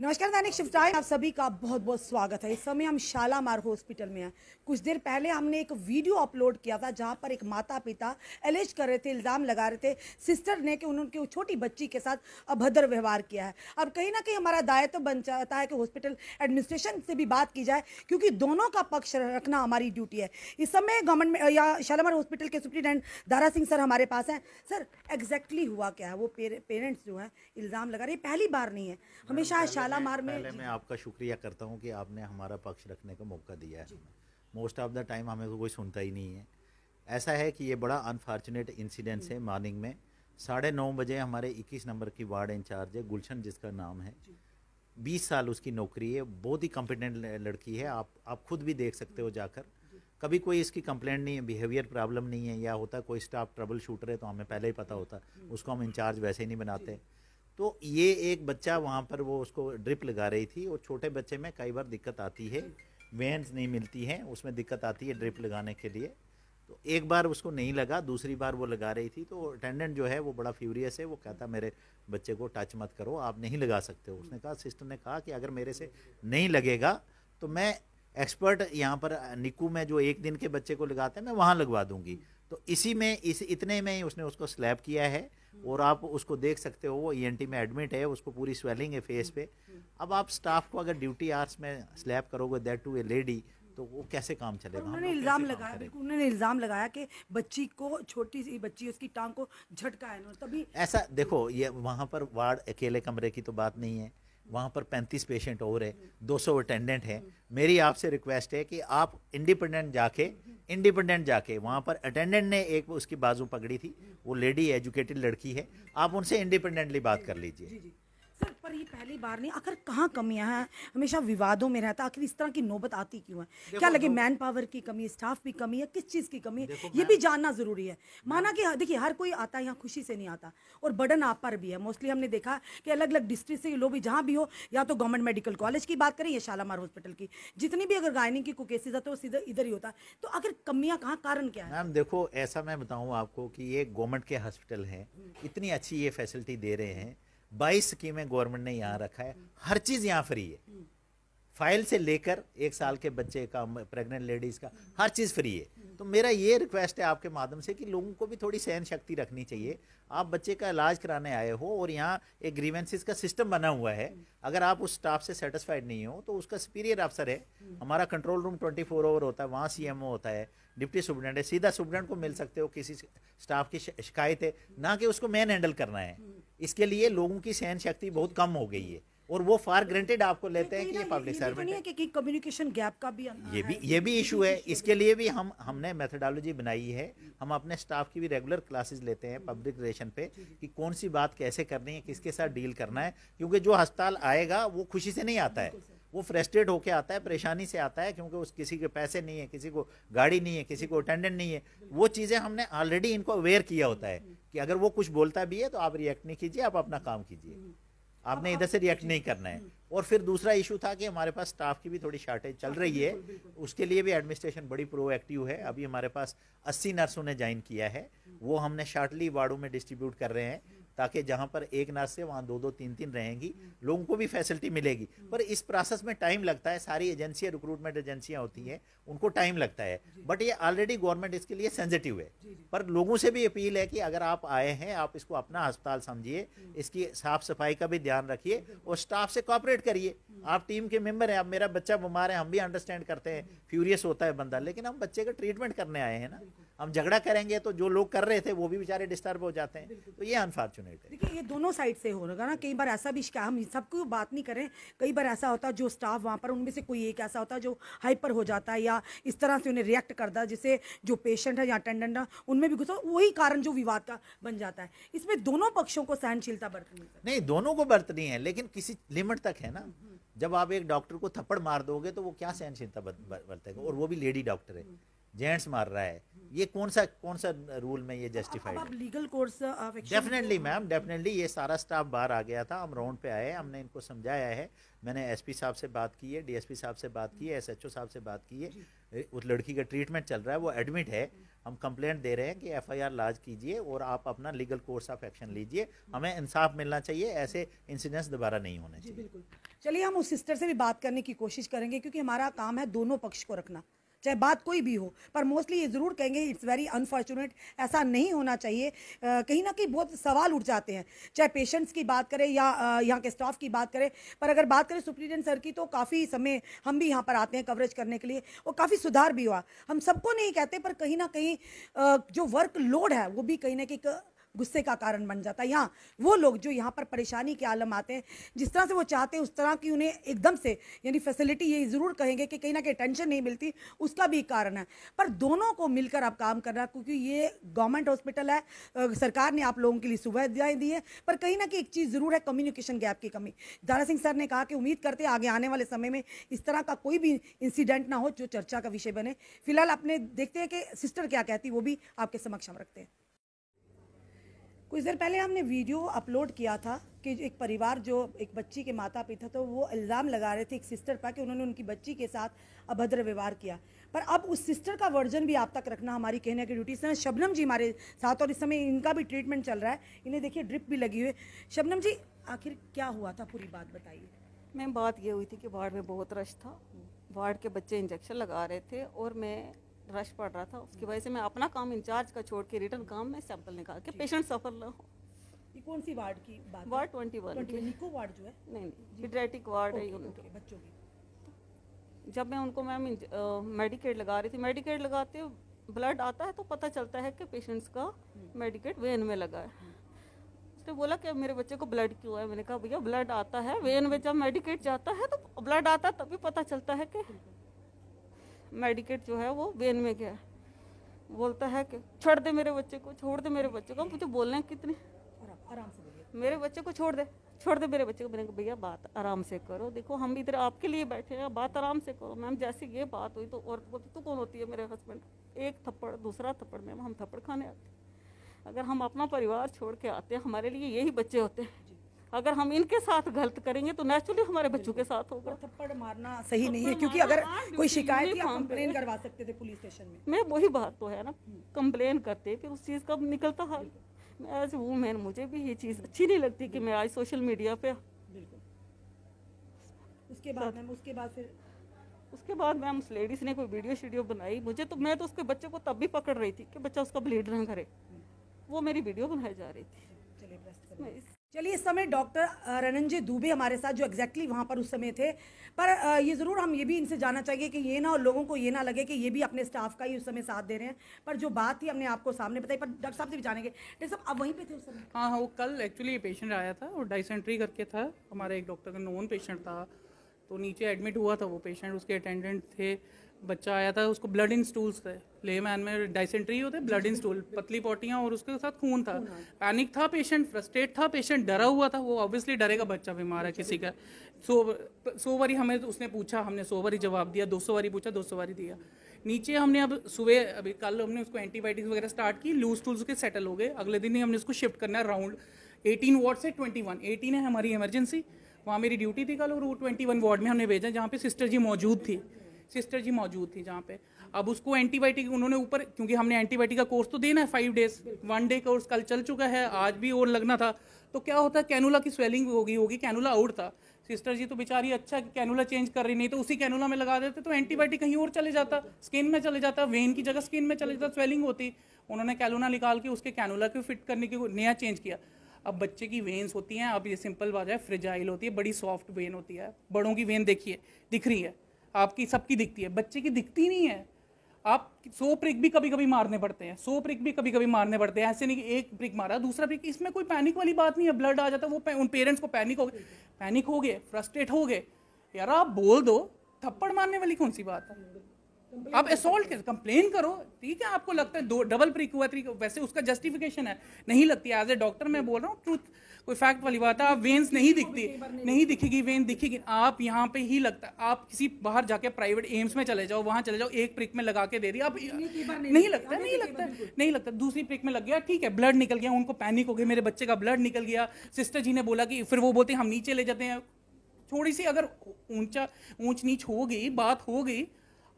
नमस्कार दैनिक शिव टाइम आप सभी का बहुत बहुत स्वागत है इस समय हम शालामार हॉस्पिटल में हैं कुछ देर पहले हमने एक वीडियो अपलोड किया था जहां पर एक माता पिता एलेज कर रहे थे इल्ज़ाम लगा रहे थे सिस्टर ने कि उन्होंने छोटी बच्ची के साथ अभद्र व्यवहार किया है अब कहीं ना कहीं हमारा दायित्व तो बन जाता है कि हॉस्पिटल एडमिनिस्ट्रेशन से भी बात की जाए क्योंकि दोनों का पक्ष रखना हमारी ड्यूटी है इस समय गवर्नमेंट में या शालामार हॉस्पिटल के सुप्रिटेंडेंट दारा सिंह सर हमारे पास हैं सर एग्जैक्टली हुआ क्या है वो पेरेंट्स जो हैं इल्ज़ाम लगा रहे पहली बार नहीं है हमेशा मार में पहले मैं आपका शुक्रिया करता हूँ कि आपने हमारा पक्ष रखने का मौका दिया है मोस्ट ऑफ द टाइम हमें तो कोई सुनता ही नहीं है ऐसा है कि ये बड़ा अनफॉर्चुनेट इंसिडेंस है मॉर्निंग में साढ़े नौ बजे हमारे 21 नंबर की वार्ड इंचार्ज है गुलशन जिसका नाम है 20 साल उसकी नौकरी है बहुत ही कॉम्पिटेंट लड़की है आप आप खुद भी देख सकते हो जाकर कभी कोई इसकी कंप्लेंट नहीं है बिहेवियर प्रॉब्लम नहीं है या होता कोई स्टाफ ट्रबल शूटर है तो हमें पहले ही पता होता उसको हम इंचार्ज वैसे ही नहीं बनाते तो ये एक बच्चा वहाँ पर वो उसको ड्रिप लगा रही थी और छोटे बच्चे में कई बार दिक्कत आती है वेंस नहीं मिलती हैं उसमें दिक्कत आती है ड्रिप लगाने के लिए तो एक बार उसको नहीं लगा दूसरी बार वो लगा रही थी तो अटेंडेंट जो है वो बड़ा फ्यूरियस है वो कहता मेरे बच्चे को टच मत करो आप नहीं लगा सकते हो उसने कहा सिस्टर ने कहा कि अगर मेरे से नहीं लगेगा तो मैं एक्सपर्ट यहाँ पर निकू में जो एक दिन के बच्चे को लगाते हैं मैं वहाँ लगवा दूंगी तो इसी में इस इतने में ही उसने उसको स्लैब किया है और आप उसको देख सकते हो वो ई e में एडमिट है उसको पूरी स्वेलिंग है फेस पे अब आप स्टाफ को अगर ड्यूटी आर्स में स्लैब करोगे दैट टू ए लेडी तो वो कैसे काम चलेगा उन्होंने इल्ज़ाम लगाया बिल्कुल उन्होंने इल्ज़ाम लगाया कि बच्ची को छोटी सी बच्ची उसकी टांग को झटका है तभी ऐसा देखो ये वहाँ पर वार्ड अकेले कमरे की तो बात नहीं है वहाँ पर 35 पेशेंट और है 200 अटेंडेंट हैं मेरी आपसे रिक्वेस्ट है कि आप इंडिपेंडेंट जाके इंडिपेंडेंट जाके वहाँ पर अटेंडेंट ने एक उसकी बाजू पकड़ी थी वो लेडी एजुकेटेड लड़की है आप उनसे इंडिपेंडेंटली बात कर लीजिए सर पर ये पहली बार नहीं आखिर कहाँ कमियां हैं हमेशा विवादों में रहता आखिर इस तरह की नौबत आती क्यों है क्या लगे मैन पावर की कमी स्टाफ की कमी है किस चीज़ की कमी है ये भी जानना ज़रूरी है माना कि देखिए हर कोई आता है यहाँ खुशी से नहीं आता और बर्डन आप पर भी है मोस्टली हमने देखा कि अलग अलग डिस्ट्रिक्ट से लोग भी जहाँ भी हो या तो गवर्नमेंट मेडिकल कॉलेज की बात करें या शालामार हॉस्पिटल की जितनी भी अगर गायनिंग की केसेज आते हैं वो इधर ही होता है तो आखिर कमियाँ कहाँ कारण क्या है मैम देखो ऐसा मैं बताऊँ आपको कि ये गवर्नमेंट के हॉस्पिटल हैं इतनी अच्छी ये फैसिलिटी दे रहे हैं बाईस स्कीमें गवर्नमेंट ने यहाँ रखा है हर चीज़ यहाँ फ्री है फाइल से लेकर एक साल के बच्चे का प्रेग्नेंट लेडीज़ का हर चीज़ फ्री है तो मेरा ये रिक्वेस्ट है आपके माध्यम से कि लोगों को भी थोड़ी सहन शक्ति रखनी चाहिए आप बच्चे का इलाज कराने आए हो और यहाँ एक ग्रीवेंसिस का सिस्टम बना हुआ है अगर आप उस स्टाफ से सेटिस्फाइड नहीं हो तो उसका सुपीरियर अफसर है हमारा control room twenty four hour होता है वहाँ सी होता है डिप्टी सुप्रिटेंडेंट है सीधा सुप्रिटेंडेंट को मिल सकते हो किसी स्टाफ की शिकायत है ना कि उसको मैन हैंडल करना है इसके लिए लोगों की सहन शक्ति बहुत कम हो गई है और वो फार ग्रेंटेड आपको लेते हैं कि ये पब्लिक सर्वेंट तो है कि कम्युनिकेशन गैप का भी हाँ, ये भी ये भी इशू है इसके लिए भी हम हमने मेथडोलॉजी बनाई है हम अपने स्टाफ की भी रेगुलर क्लासेस लेते हैं पब्लिक रिलेशन पे कि कौन सी बात कैसे करनी है किसके साथ डील करना है क्योंकि जो अस्पताल आएगा वो खुशी से नहीं आता है वो फ्रस्ट्रेट होके आता है परेशानी से आता है क्योंकि उस किसी के पैसे नहीं है किसी को गाड़ी नहीं है किसी को अटेंडेंट नहीं है वो चीज़ें हमने ऑलरेडी इनको अवेयर किया होता है कि अगर वो कुछ बोलता भी है तो आप रिएक्ट नहीं कीजिए आप अपना काम कीजिए आपने इधर से रिएक्ट नहीं करना है और फिर दूसरा इशू था कि हमारे पास स्टाफ की भी थोड़ी शॉर्टेज चल रही है उसके लिए भी एडमिनिस्ट्रेशन बड़ी प्रोएक्टिव है अभी हमारे पास 80 नर्सों ने ज्वाइन किया है वो हमने शार्टली वार्डों में डिस्ट्रीब्यूट कर रहे हैं ताकि जहाँ पर एक नर्स से वहाँ दो दो तीन तीन रहेंगी लोगों को भी फैसिलिटी मिलेगी हम्म। पर इस प्रोसेस में टाइम लगता है सारी एजेंसियाँ रिक्रूटमेंट एजेंसियाँ होती हैं उनको टाइम लगता है बट ये ऑलरेडी गवर्नमेंट इसके लिए सेंसिटिव है पर लोगों से भी अपील है कि अगर आप आए हैं आप इसको अपना अस्पताल समझिए हम्म। इसकी साफ सफाई का भी ध्यान रखिए और स्टाफ से कॉपरेट करिए हम्म। आप टीम के मेम्बर हैं अब मेरा बच्चा बीमार है हम भी अंडरस्टैंड करते हैं फ्यूरियस होता है बंदा लेकिन हम बच्चे का ट्रीटमेंट करने आए हैं ना हम झगड़ा करेंगे तो जो लोग कर रहे थे वो भी बेचारे डिस्टर्ब हो जाते हैं तो ये अनफॉर्चुनेट है देखिए ये दोनों साइड से हो रहा ना कई बार ऐसा भी हम सबको बात नहीं करें कई बार ऐसा होता है जो स्टाफ वहाँ पर उनमें से कोई एक ऐसा होता जो हाइपर हो जाता है या इस तरह से उन्हें रिएक्ट करता है जिससे जो पेशेंट है या अटेंडेंट है उनमें भी गुस्सा वही कारण जो विवाद का बन जाता है इसमें दोनों पक्षों को सहनशीलता बरतनी नहीं दोनों को बरतनी है लेकिन किसी लिमिट तक है ना जब आप एक डॉक्टर को थप्पड़ मार दोगे तो वो क्या सहनशीलता बरतेगा और वो भी लेडी डॉक्टर है जेंट्स मार रहा है ये कौन सा कौन सा रूल में ये जस्टिफाइड आप legal course definitely ma'am definitely ये सारा स्टाफ बाहर आ गया था हम राउंड पे आए हमने इनको समझाया है मैंने एसपी साहब से बात की है डीएसपी साहब से बात की है एसएचओ साहब से बात की है उस लड़की का ट्रीटमेंट चल रहा है वो एडमिट है हम कंप्लेंट दे रहे हैं कि एफआईआर लाज कीजिए और आप अपना लीगल कोर्स ऑफ एक्शन लीजिए हमें इंसाफ मिलना चाहिए ऐसे इंसिडेंट्स दोबारा नहीं होने चाहिए बिल्कुल चलिए हम उस सिस्टर से भी बात करने की कोशिश करेंगे क्योंकि हमारा काम है दोनों पक्ष को रखना चाहे बात कोई भी हो पर मोस्टली ये ज़रूर कहेंगे इट्स वेरी अनफॉर्चुनेट ऐसा नहीं होना चाहिए कहीं ना कहीं बहुत सवाल उठ जाते हैं चाहे पेशेंट्स की बात करें या यहाँ के स्टाफ की बात करें पर अगर बात करें सुप्रीडेंट सर की तो काफ़ी समय हम भी यहाँ पर आते हैं कवरेज करने के लिए और काफ़ी सुधार भी हुआ हम सबको नहीं कहते पर कहीं ना कहीं जो वर्क लोड है वो भी कहीं ना कहीं गुस्से का कारण बन जाता है यहाँ वो लोग जो यहाँ पर परेशानी के आलम आते हैं जिस तरह से वो चाहते हैं उस तरह की उन्हें एकदम से यानी फैसिलिटी ये ज़रूर कहेंगे कि कहीं ना कहीं टेंशन नहीं मिलती उसका भी कारण है पर दोनों को मिलकर आप काम करना क्योंकि ये गवर्नमेंट हॉस्पिटल है सरकार ने आप लोगों के लिए सुविधाएँ दी है पर कहीं ना कहीं एक चीज़ ज़रूर है कम्युनिकेशन गैप की कमी दारा सिंह सर ने कहा कि उम्मीद करते हैं आगे आने वाले समय में इस तरह का कोई भी इंसिडेंट ना हो जो चर्चा का विषय बने फिलहाल आपने देखते हैं कि सिस्टर क्या कहती वो भी आपके समक्ष हम रखते हैं कुछ देर पहले हमने वीडियो अपलोड किया था कि एक परिवार जो एक बच्ची के माता पिता थे तो वो इल्ज़ाम लगा रहे थे एक सिस्टर पर कि उन्होंने उनकी बच्ची के साथ अभद्र व्यवहार किया पर अब उस सिस्टर का वर्जन भी आप तक रखना हमारी कहने की ड्यूटी से शबनम जी हमारे साथ और इस समय इनका भी ट्रीटमेंट चल रहा है इन्हें देखिए ड्रिप भी लगी हुई शबनम जी आखिर क्या हुआ था पूरी बात बताइए मैम बात ये हुई थी कि वार्ड में बहुत रश था वार्ड के बच्चे इंजेक्शन लगा रहे थे और मैं रश पड़ रहा था उसकी वजह से मैं अपना काम इंचार्ज का छोड़ के रिटर्न काम में सैंपल निकाल के पेशेंट सफर ना हो ये कौन सी वार्ड की बात ward twenty one NICU ward जो है नहीं नहीं पीडियाट्रिक वार्ड है यूनिट बच्चों की जब मैं उनको मैम मेडिकेट लगा रही थी मेडिकेट लगाते ब्लड आता है तो पता चलता है कि पेशेंट्स का मेडिकेट हम्म। वेन में लगा है हम्म। उसने बोला कि मेरे बच्चे को ब्लड क्यों है मैंने कहा भैया ब्लड आता है वेन में जब मेडिकेट जाता है तो ब्लड आता है तभी पता चलता है कि मेडिकेट जो है वो वेन में गया बोलता है कि छोड़ दे मेरे बच्चे को छोड़ दे मेरे बच्चे को मुझे बोलना है कितने आराम से मेरे बच्चे को छोड़ दे छोड़ दे मेरे बच्चे को मैंने कहा भैया बात आराम से करो देखो हम इधर आपके लिए बैठे हैं बात आराम से करो मैम जैसे ये बात हुई तो औरत बोलती तो कौन होती है मेरे हस्बैंड एक थप्पड़ दूसरा थप्पड़ मैम हम थप्पड़ खाने आते अगर हम अपना परिवार छोड़ के आते हैं हमारे लिए यही बच्चे होते हैं अगर हम इनके साथ गलत करेंगे तो नेचुरली हमारे बच्चों के साथ होगा थप्पड़ मारना सही नहीं है क्योंकि अगर हाँ, कोई शिकायत या कंप्लेन करवा सकते थे पुलिस स्टेशन में मैं वही बात तो है ना कंप्लेन हम्म। करते फिर उस चीज़ का निकलता हाल एज वूमेन मुझे भी ये चीज़ अच्छी नहीं लगती कि मैं आज सोशल मीडिया पे उसके बाद मैम उसके बाद फिर उसके बाद मैम उस लेडीज़ ने कोई वीडियो शीडियो बनाई मुझे तो मैं तो उसके बच्चे को तब भी पकड़ रही थी कि बच्चा उसका ब्लीड ना करे हम्म। वो मेरी वीडियो बनाई जा रही थी चलिए इस समय डॉक्टर रणंजय दुबे हमारे साथ जो एग्जैक्टली वहाँ पर उस समय थे पर ये ज़रूर हम ये भी इनसे जानना चाहिए कि ये ना और लोगों को ये ना लगे कि ये भी अपने स्टाफ का ही उस समय साथ दे रहे हैं पर जो बात थी हमने आपको सामने बताई पर डॉक्टर साहब से भी जानेंगे डॉक्टर साहब अब वहीं पे थे उस समय हाँ हाँ वो कल एक्चुअली ये पेशेंट आया था और डाइसेंट्री करके था हमारे एक डॉक्टर का नोन पेशेंट था तो नीचे एडमिट हुआ था वो पेशेंट उसके अटेंडेंट थे बच्चा आया था उसको ब्लड इन स्टूल्स थे प्ले मैन में डाइसेंट्री होते ब्लड इन स्टूल पतली पोटियाँ और उसके साथ खून था पैनिक हाँ। था पेशेंट फ्रस्ट्रेट था पेशेंट डरा हुआ था वो ऑब्वियसली डरेगा बच्चा बीमार है किसी का सो सौ बारी हमें उसने पूछा हमने सौ बारी जवाब दिया दो सौ बारी पूछा दो सौ बारी दिया नीचे हमने अब सुबह अभी कल हमने उसको एंटीबायोटिक्स वगैरह स्टार्ट की लूज टूल्स के सेटल हो गए अगले दिन ही हमने उसको शिफ्ट करना है राउंड एटीन वार्ड से ट्वेंटी वन एटीन है हमारी इमरजेंसी वहाँ मेरी ड्यूटी थी कल और वो ट्वेंटी वन वार्ड में हमने भेजा जहाँ पे सिस्टर जी मौजूद थी सिस्टर जी मौजूद थी जहाँ पे अब उसको एंटीबायोटिक उन्होंने ऊपर क्योंकि हमने एंटीबायोटिक का कोर्स तो देना है five days one day course कल चल चुका है आज भी और लगना था तो क्या होता है कैनूला की स्वेलिंग होगी होगी कैनूला आउट था सिस्टर जी तो बेचारी अच्छा कैनूला चेंज कर रही नहीं तो उसी कैनूला में लगा देते तो एंटीबायोटिक कहीं और चले जाता स्किन में चले जाता वेन की जगह स्किन में चले जाता स्वेलिंग होती उन्होंने कैलूना निकाल के उसके कैनूला को फिट करने की नया चेंज किया अब बच्चे की वेन्स होती हैं अब ये सिंपल बात है फ्रिजाइल होती है बड़ी सॉफ्ट वेन होती है बड़ों की वेन देखिए दिख रही है आपकी सबकी दिखती है बच्चे की दिखती नहीं है आप सो प्रिक भी कभी कभी मारने पड़ते हैं सो प्रिक भी कभी कभी मारने पड़ते हैं ऐसे नहीं कि एक प्रिक मारा दूसरा प्रिक इसमें कोई पैनिक वाली बात नहीं है ब्लड आ जाता वो उन पेरेंट्स को पैनिक हो गए पैनिक हो गए फ्रस्ट्रेट हो गए यार आप बोल दो थप्पड़ मारने वाली कौन सी बात है आप असोल्ट कंप्लेन करो ठीक है आपको लगता है दो डबल प्रिक हुआ थ्री वैसे उसका जस्टिफिकेशन है नहीं लगती एज ए डॉक्टर मैं बोल रहा हूँ ट्रूथ कोई फैक्ट वाली बात है आप वेन्स नहीं दिखती नहीं दिखेगी वेन दिखेगी आप यहाँ पे ही लगता है आप किसी बाहर जाके प्राइवेट एम्स में चले जाओ वहाँ चले जाओ एक प्रिक में लगा के दे रही आप नहीं लगता नहीं लगता नहीं लगता दूसरी प्रिक में लग गया ठीक है ब्लड निकल गया उनको पैनिक हो गया मेरे बच्चे का ब्लड निकल गया सिस्टर जी ने बोला कि फिर वो बोलते हम नीचे ले जाते हैं थोड़ी सी अगर ऊंचा ऊंच नीच हो गई बात हो गई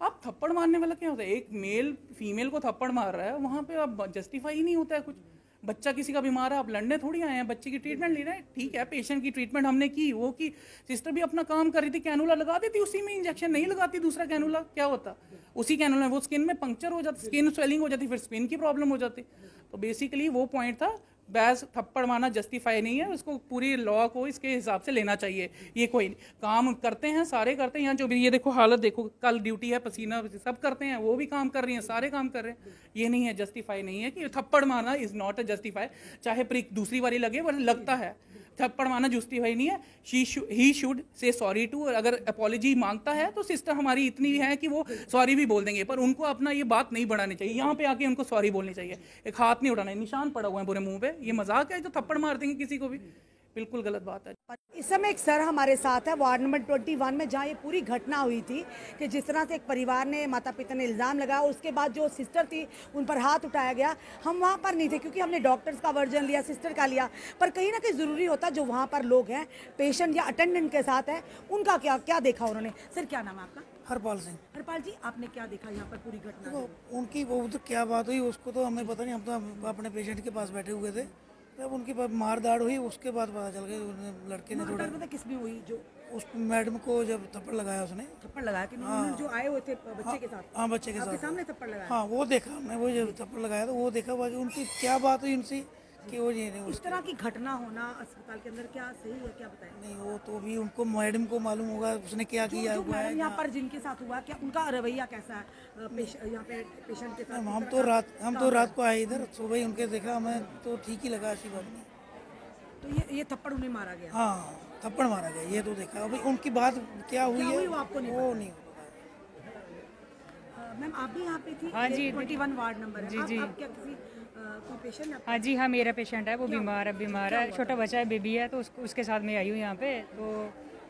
आप थप्पड़ मारने वाला क्या होता है एक मेल फीमेल को थप्पड़ मार रहा है वहाँ पे आप जस्टिफाई ही नहीं होता है कुछ बच्चा किसी का बीमार है आप लड़ने थोड़ी आए हैं बच्चे की ट्रीटमेंट ले रहे हैं ठीक है पेशेंट की ट्रीटमेंट हमने की वो कि सिस्टर भी अपना काम कर रही थी कैनूला लगा देती उसी में इंजेक्शन नहीं लगाती दूसरा कैनूला क्या होता उसी कैनूला में वो स्किन में पंक्चर हो जाती स्किन स्वेलिंग हो जाती फिर स्किन की प्रॉब्लम हो जाती तो बेसिकली वो पॉइंट था बहस थप्पड़ मारना जस्टिफाई नहीं है उसको पूरी लॉ को इसके हिसाब से लेना चाहिए ये कोई नहीं काम करते हैं सारे करते हैं यहाँ जो भी ये देखो हालत देखो कल ड्यूटी है पसीना सब करते हैं वो भी काम कर रही हैं सारे काम कर रहे हैं ये नहीं है जस्टिफाई नहीं है कि थप्पड़ मारना इज़ नॉट अ जस्टिफाई चाहे प्री दूसरी बारी लगे बट लगता है थप्पड़ मारना जस्टिफाई नहीं है she he should say sorry to अगर अपॉलोजी मांगता है तो सिस्टम हमारी इतनी है कि वो सॉरी भी बोल देंगे पर उनको अपना ये बात नहीं बढ़ानी चाहिए यहाँ पे आके उनको सॉरी बोलनी चाहिए एक हाथ नहीं उठाना निशान पड़ा हुआ है पूरे मुंह पे ये मजाक है जो थप्पड़ मार देंगे किसी को भी बिल्कुल गलत बात है इस समय एक सर हमारे साथ है वार्ड नंबर ट्वेंटी वन में जहाँ ये पूरी घटना हुई थी कि जिस तरह से एक परिवार ने माता पिता ने इल्ज़ाम लगाया उसके बाद जो सिस्टर थी उन पर हाथ उठाया गया हम वहाँ पर नहीं थे क्योंकि हमने डॉक्टर्स का वर्जन लिया सिस्टर का लिया पर कहीं ना कहीं ज़रूरी होता जो वहाँ पर लोग हैं पेशेंट या अटेंडेंट के साथ हैं उनका क्या क्या देखा उन्होंने सर क्या नाम है आपका हरपाल सिंह हरपाल जी आपने क्या देखा यहाँ पर पूरी घटना उनकी वो तो क्या बात हुई उसको तो हमें पता नहीं हम तो अपने पेशेंट के पास बैठे हुए थे जब उनकी मार दाड़ हुई उसके बाद पता चल गया उन्हें लड़के ने थोड़ा पता किस भी हुई जो उस मैडम को जब थप्पड़ लगाया उसने थप्पड़ लगाया कि हाँ, जो आए हुए थे बच्चे हाँ, के साथ हाँ बच्चे के साथ सामने थप्पड़ लगाया हाँ वो देखा मैं वो जब थप्पड़ लगाया तो वो देखा बाकी उनकी क्या बात हुई उनसे कि वो ये नहीं उस तरह की घटना होना अस्पताल के अंदर क्या सही है क्या बताएं नहीं वो तो भी उनको मैडम को मालूम होगा उसने क्या जो, किया जो हुआ है यहाँ पर जिनके साथ हुआ क्या उनका रवैया कैसा है यहाँ पे पेशेंट के साथ हम तो रात हम तो रात को आए इधर सुबह तो ही उनके देखा हमें तो ठीक ही लगा ऐसी बात नहीं तो ये ये थप्पड़ उन्हें मारा गया हाँ थप्पड़ मारा गया ये तो देखा अभी उनकी बात क्या हुई है आपको वो नहीं मैम आप भी यहाँ पे थी हाँ जी ट्वेंटी वन वार्ड नंबर जी जी जी आप क्या किसी पेशेंट हाँ जी हाँ मेरा पेशेंट है वो बीमार है बीमार है छोटा बच्चा है बेबी है तो उसको उसके साथ मैं आई हूँ यहाँ पे तो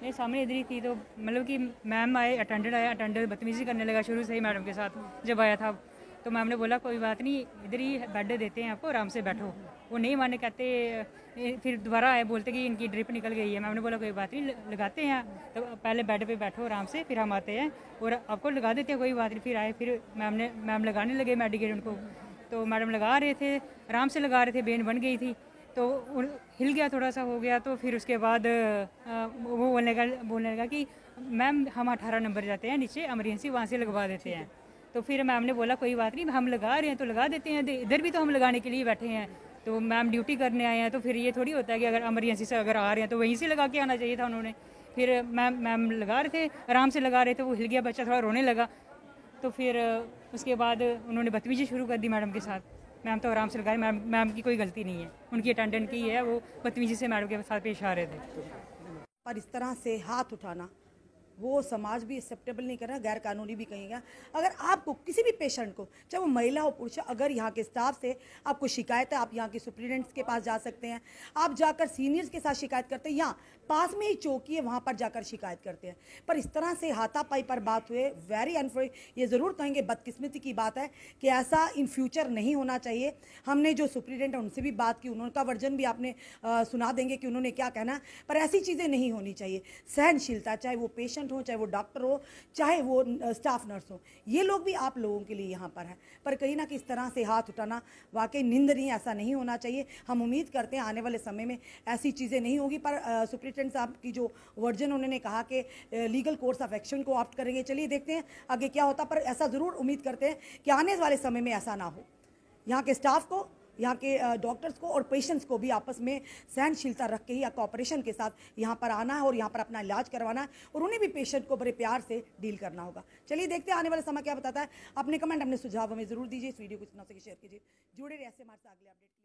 मेरे सामने इधर ही थी तो मतलब कि मैम आए अटेंडेंट आया अटेंडेंट बदतमीजी करने लगा शुरू से ही मैडम के साथ जब आया था तो मैम ने बोला कोई बात नहीं इधर ही बेड देते हैं आपको आराम से बैठो वो नहीं माने कहते फिर दोबारा आए बोलते कि इनकी ड्रिप निकल गई है मैम ने बोला कोई बात नहीं लगाते हैं तो पहले बेड पे बैठो आराम से फिर हम आते हैं और आपको लगा देते हैं कोई बात नहीं फिर आए फिर मैम ने मैम लगाने लगे मेडिकेट उनको तो मैडम लगा रहे थे आराम से लगा रहे थे बेन बन गई थी तो हिल गया थोड़ा सा हो गया तो फिर उसके बाद वो बोलने का बोलने लगा कि मैम हम अठारह नंबर जाते हैं नीचे एमरजेंसी वहाँ से लगवा देते हैं तो फिर मैम ने बोला कोई बात नहीं हम लगा रहे हैं तो लगा देते हैं इधर भी तो हम लगाने के लिए बैठे हैं तो मैम ड्यूटी करने आए हैं तो फिर ये थोड़ी होता है कि अगर एमरजेंसी से अगर आ रहे हैं तो वहीं से लगा के आना चाहिए था उन्होंने फिर मैम मैम लगा रहे थे आराम से लगा रहे थे वो हिल गया बच्चा थोड़ा रोने लगा तो फिर उसके बाद उन्होंने बदतमीजी शुरू कर दी मैडम के साथ मैम तो आराम से लगाए मैम मैम की कोई गलती नहीं है उनकी अटेंडेंट की है वो बदतमीजी से मैडम के साथ पेश आ रहे थे पर इस तरह से हाथ उठाना वो समाज भी एक्सेप्टेबल नहीं कर रहा गैर कानूनी भी कहेगा अगर आपको किसी भी पेशेंट को चाहे वो महिला हो पुरुष अगर यहाँ के स्टाफ से आपको शिकायत है आप यहाँ के सुप्रिटेंडेंट्स के पास जा सकते हैं आप जाकर सीनियर्स के साथ शिकायत करते हैं यहाँ पास में ही चौकी है वहाँ पर जाकर शिकायत करते हैं पर इस तरह से हाथापाई पर बात हुए वेरी अनफोर्च ये ज़रूर कहेंगे बदकिस्मती की बात है कि ऐसा इन फ्यूचर नहीं होना चाहिए हमने जो सुप्रीडेंट है उनसे भी बात की उनका वर्जन भी आपने सुना देंगे कि उन्होंने क्या कहना पर ऐसी चीज़ें नहीं होनी चाहिए सहनशीलता चाहे वो पेशेंट पेशेंट हो चाहे वो डॉक्टर हो चाहे वो स्टाफ नर्स हो ये लोग भी आप लोगों के लिए यहाँ पर हैं पर कहीं ना किस तरह से हाथ उठाना वाकई निंदनीय ऐसा नहीं होना चाहिए हम उम्मीद करते हैं आने वाले समय में ऐसी चीज़ें नहीं होगी पर सुप्रिटेंडेंट साहब की जो वर्जन उन्होंने कहा कि लीगल कोर्स ऑफ एक्शन को ऑप्ट करेंगे चलिए देखते हैं आगे क्या होता पर ऐसा ज़रूर उम्मीद करते हैं कि आने वाले समय में ऐसा ना हो यहाँ के स्टाफ को यहाँ के डॉक्टर्स को और पेशेंट्स को भी आपस में सहनशीलता रख के ही या कॉपरेशन के साथ यहाँ पर आना है और यहाँ पर अपना इलाज करवाना है और उन्हें भी पेशेंट को बड़े प्यार से डील करना होगा चलिए देखते हैं आने वाला समय क्या बताता है अपने कमेंट अपने सुझाव हमें जरूर दीजिए इस वीडियो को इतना सके शेयर कीजिए जुड़े रहिए हमारे साथ अगले अपडेट